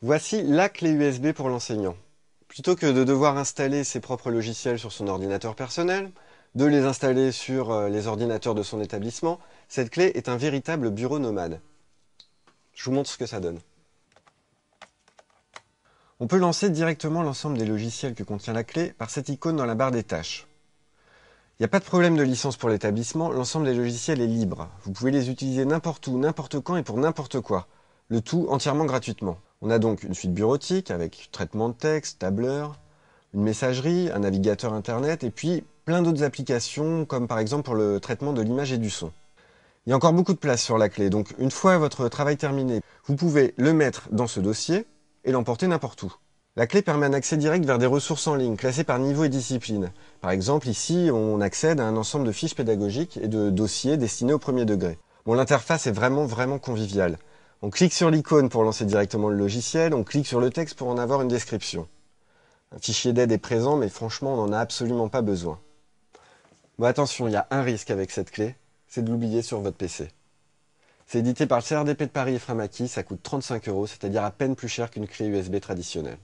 Voici la clé USB pour l'enseignant. Plutôt que de devoir installer ses propres logiciels sur son ordinateur personnel, de les installer sur euh, les ordinateurs de son établissement, cette clé est un véritable bureau nomade. Je vous montre ce que ça donne. On peut lancer directement l'ensemble des logiciels que contient la clé par cette icône dans la barre des tâches. Il n'y a pas de problème de licence pour l'établissement, l'ensemble des logiciels est libre. Vous pouvez les utiliser n'importe où, n'importe quand et pour n'importe quoi. Le tout entièrement gratuitement. On a donc une suite bureautique avec traitement de texte, tableur, une messagerie, un navigateur internet et puis plein d'autres applications comme par exemple pour le traitement de l'image et du son. Il y a encore beaucoup de place sur la clé, donc une fois votre travail terminé, vous pouvez le mettre dans ce dossier et l'emporter n'importe où. La clé permet un accès direct vers des ressources en ligne classées par niveau et discipline. Par exemple, ici, on accède à un ensemble de fiches pédagogiques et de dossiers destinés au premier degré. Bon, l'interface est vraiment, vraiment conviviale. On clique sur l'icône pour lancer directement le logiciel, on clique sur le texte pour en avoir une description. Un fichier d'aide est présent, mais franchement, on n'en a absolument pas besoin. Bon, attention, il y a un risque avec cette clé, c'est de l'oublier sur votre PC. C'est édité par le CRDP de Paris et Framaki, ça coûte 35 euros, c'est-à-dire à peine plus cher qu'une clé USB traditionnelle.